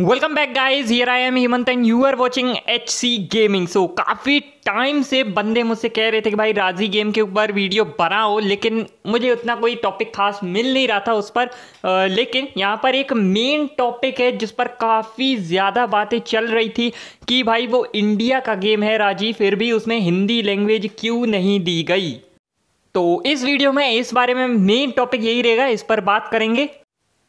welcome back guys here I am Hemant and you are watching H C gaming so काफ़ी time से बंदे मुझसे कह रहे थे कि भाई राजी गेम के ऊपर वीडियो बनाओ लेकिन मुझे उतना कोई टॉपिक खास मिल नहीं रहा था उस पर आ, लेकिन यहाँ पर एक मेन टॉपिक है जिस पर काफ़ी ज़्यादा बातें चल रही थी कि भाई वो इंडिया का गेम है राजी फिर भी उसमें हिंदी लैंग्वेज क्यों नहीं दी गई तो इस वीडियो में इस बारे में मेन टॉपिक यही रहेगा इस पर बात करेंगे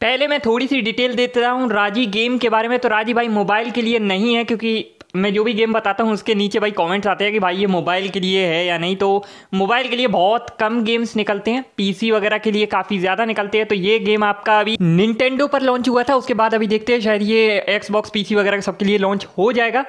पहले मैं थोड़ी सी डिटेल देता हूँ राजी गेम के बारे में तो राजी भाई मोबाइल के लिए नहीं है क्योंकि मैं जो भी गेम बताता हूँ उसके नीचे भाई कमेंट्स आते हैं कि भाई ये मोबाइल के लिए है या नहीं तो मोबाइल के लिए बहुत कम गेम्स निकलते हैं पीसी वगैरह के लिए काफ़ी ज़्यादा निकलते हैं तो ये गेम आपका अभी निन्टेंडो पर लॉन्च हुआ था उसके बाद अभी देखते हैं शायद ये एक्सबॉक्स पी वगैरह सबके लिए लॉन्च हो जाएगा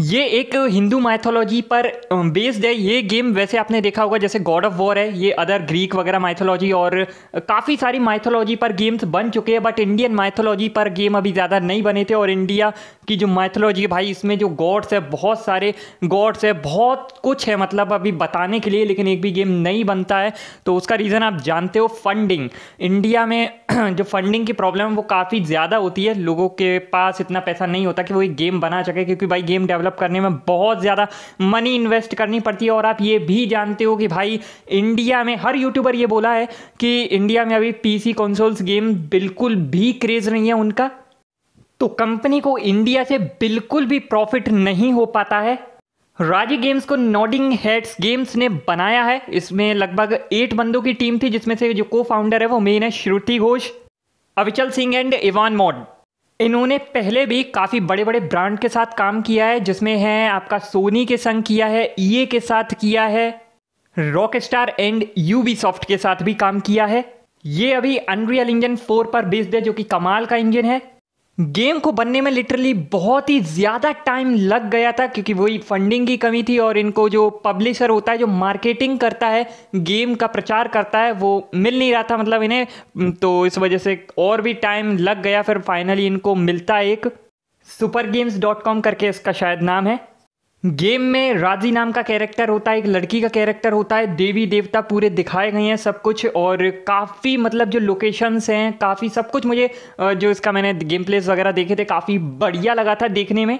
ये एक हिंदू माइथोलॉजी पर बेस्ड है ये गेम वैसे आपने देखा होगा जैसे गॉड ऑफ वॉर है ये अदर ग्रीक वगैरह माइथोलॉजी और काफ़ी सारी माइथोलॉजी पर गेम्स बन चुके हैं बट इंडियन माइथोलॉजी पर गेम अभी ज़्यादा नहीं बने थे और इंडिया की जो माइथोलॉजी है भाई इसमें जो गॉड्स है बहुत सारे गॉड्स है बहुत कुछ है मतलब अभी बताने के लिए लेकिन एक भी गेम नहीं बनता है तो उसका रीज़न आप जानते हो फंडिंग इंडिया में जो फंडिंग की प्रॉब्लम है वो काफ़ी ज़्यादा होती है लोगों के पास इतना पैसा नहीं होता कि वो एक गेम बना सके क्योंकि भाई गेम डेवलप डेवलप करने में बहुत ज़्यादा मनी इन्वेस्ट करनी पड़ती है और आप ये भी जानते हो कि भाई इंडिया में हर यूट्यूबर ये बोला है कि इंडिया में अभी पीसी सी गेम बिल्कुल भी क्रेज़ नहीं है उनका तो कंपनी को इंडिया से बिल्कुल भी प्रॉफिट नहीं हो पाता है राजी गेम्स को नॉडिंग हेड्स गेम्स ने बनाया है इसमें लगभग एट बंदों की टीम थी जिसमें से जो को फाउंडर है वो मेन है Shruti Ghosh Avichal Singh and Ivan Mod इन्होंने पहले भी काफ़ी बड़े बड़े ब्रांड के साथ काम किया है जिसमें है आपका सोनी के संग किया है ई e के साथ किया है रॉक स्टार एंड सॉफ्ट के साथ भी काम किया है ये अभी अनरियल इंजन 4 पर बेस्ड है जो कि कमाल का इंजन है गेम को बनने में लिटरली बहुत ही ज़्यादा टाइम लग गया था क्योंकि वही फंडिंग की कमी थी और इनको जो पब्लिशर होता है जो मार्केटिंग करता है गेम का प्रचार करता है वो मिल नहीं रहा था मतलब इन्हें हम्म, तो इस वजह से और भी टाइम लग गया फिर फाइनली इनको मिलता है एक सुपर गेम्स डॉट कॉम करके इसका शायद नाम है गेम में राजी नाम का कैरेक्टर होता है एक लड़की का कैरेक्टर होता है देवी देवता पूरे दिखाए गए हैं सब कुछ और काफ़ी मतलब जो लोकेशंस हैं काफ़ी सब कुछ मुझे जो इसका मैंने गेम प्लेस वगैरह देखे थे काफ़ी बढ़िया लगा था देखने में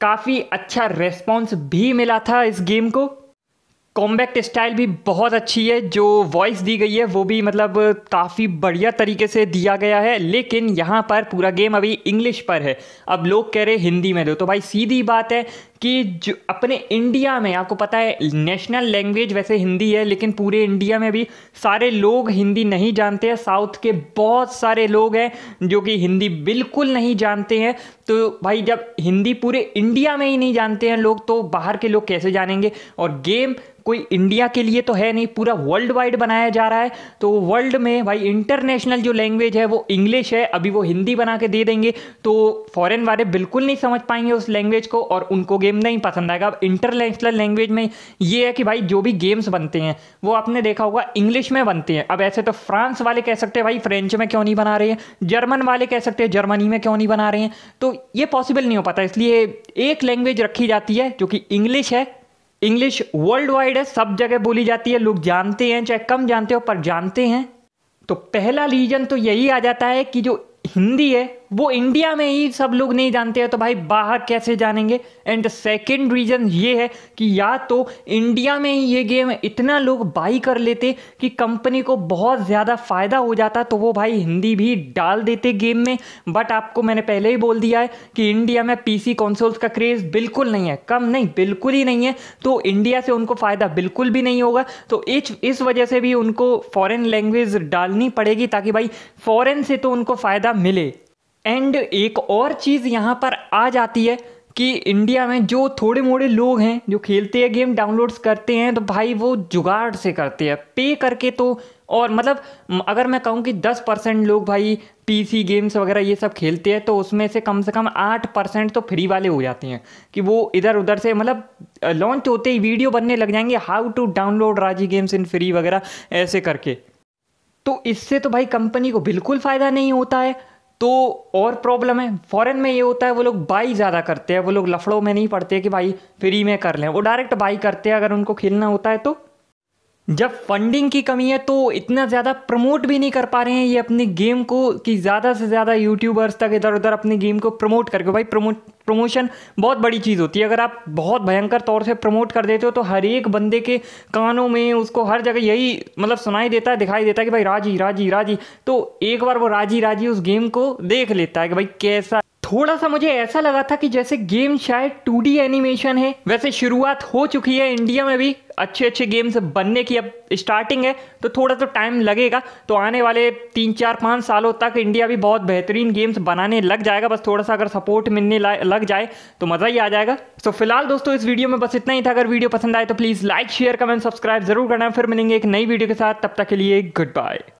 काफ़ी अच्छा रेस्पॉन्स भी मिला था इस गेम को कॉम्बैक्ट स्टाइल भी बहुत अच्छी है जो वॉइस दी गई है वो भी मतलब काफ़ी बढ़िया तरीके से दिया गया है लेकिन यहाँ पर पूरा गेम अभी इंग्लिश पर है अब लोग कह रहे हिंदी में दो तो भाई सीधी बात है कि जो अपने इंडिया में आपको पता है नेशनल लैंग्वेज वैसे हिंदी है लेकिन पूरे इंडिया में भी सारे लोग हिंदी नहीं जानते हैं साउथ के बहुत सारे लोग हैं जो कि हिंदी बिल्कुल नहीं जानते हैं तो भाई जब हिंदी पूरे इंडिया में ही नहीं जानते हैं लोग तो बाहर के लोग कैसे जानेंगे और गेम कोई इंडिया के लिए तो है नहीं पूरा वर्ल्ड वाइड बनाया जा रहा है तो वर्ल्ड में भाई इंटरनेशनल जो लैंग्वेज है वो इंग्लिश है अभी वो हिंदी बना के दे देंगे तो फॉरेन वाले बिल्कुल नहीं समझ पाएंगे उस लैंग्वेज को और उनको गेम गेम नहीं पसंद आएगा अब इंटरनेशनल लैंग्वेज में ये है कि भाई जो भी गेम्स बनते हैं वो आपने देखा होगा इंग्लिश में बनते हैं अब ऐसे तो फ्रांस वाले कह सकते हैं भाई फ्रेंच में क्यों नहीं बना रहे हैं जर्मन वाले कह सकते हैं जर्मनी में क्यों नहीं बना रहे हैं तो ये पॉसिबल नहीं हो पाता इसलिए एक लैंग्वेज रखी जाती है जो कि इंग्लिश है इंग्लिश वर्ल्ड वाइड है सब जगह बोली जाती है लोग जानते हैं चाहे कम जानते हो पर जानते हैं तो पहला रीजन तो यही आ जाता है कि जो हिंदी है वो इंडिया में ही सब लोग नहीं जानते हैं तो भाई बाहर कैसे जानेंगे एंड सेकेंड रीज़न ये है कि या तो इंडिया में ही ये गेम इतना लोग बाई कर लेते कि कंपनी को बहुत ज़्यादा फ़ायदा हो जाता तो वो भाई हिंदी भी डाल देते गेम में बट आपको मैंने पहले ही बोल दिया है कि इंडिया में पी सी का क्रेज़ बिल्कुल नहीं है कम नहीं बिल्कुल ही नहीं है तो इंडिया से उनको फ़ायदा बिल्कुल भी नहीं होगा तो इस वजह से भी उनको फॉरन लैंग्वेज डालनी पड़ेगी ताकि भाई फॉरेन से तो उनको फ़ायदा मिले एंड एक और चीज़ यहाँ पर आ जाती है कि इंडिया में जो थोड़े मोड़े लोग हैं जो खेलते हैं गेम डाउनलोड्स करते हैं तो भाई वो जुगाड़ से करते हैं पे करके तो और मतलब अगर मैं कहूँ कि दस परसेंट लोग भाई पीसी गेम्स वगैरह ये सब खेलते हैं तो उसमें से कम से कम आठ परसेंट तो फ्री वाले हो जाते हैं कि वो इधर उधर से मतलब लॉन्च होते ही वीडियो बनने लग जाएंगे how to download Raji games in free वगैरह ऐसे करके तो इससे तो भाई कंपनी को बिल्कुल फ़ायदा नहीं होता है तो और प्रॉब्लम है फॉरेन में ये होता है वो लोग बाई ज़्यादा करते हैं वो लोग लफड़ों में नहीं पड़ते कि भाई फ्री में कर लें वो डायरेक्ट बाई करते हैं अगर उनको खेलना होता है तो जब फंडिंग की कमी है तो इतना ज़्यादा प्रमोट भी नहीं कर पा रहे हैं ये अपने गेम को कि ज़्यादा से ज़्यादा यूट्यूबर्स तक इधर उधर अपने गेम को प्रमोट करके भाई प्रमोट प्रमोशन बहुत बड़ी चीज़ होती है अगर आप बहुत भयंकर तौर से प्रमोट कर देते हो तो हर एक बंदे के कानों में उसको हर जगह यही मतलब सुनाई देता है दिखाई देता है कि भाई राजी राजी राजी तो एक बार वो राजी राजी उस गेम को देख लेता है कि भाई कैसा थोड़ा सा मुझे ऐसा लगा था कि जैसे गेम शायद टू एनिमेशन है वैसे शुरुआत हो चुकी है इंडिया में भी अच्छे अच्छे गेम्स बनने की अब स्टार्टिंग है तो थोड़ा तो टाइम लगेगा तो आने वाले तीन चार पाँच सालों तक इंडिया भी बहुत बेहतरीन गेम्स बनाने लग जाएगा बस थोड़ा सा अगर सपोर्ट मिलने लग जाए तो मज़ा ही आ जाएगा तो फिलहाल दोस्तों इस वीडियो में बस इतना ही था अगर वीडियो पसंद आए तो please like share comment subscribe जरूर करना फिर मिलेंगे एक नई वीडियो के साथ तब तक के लिए गुड बाय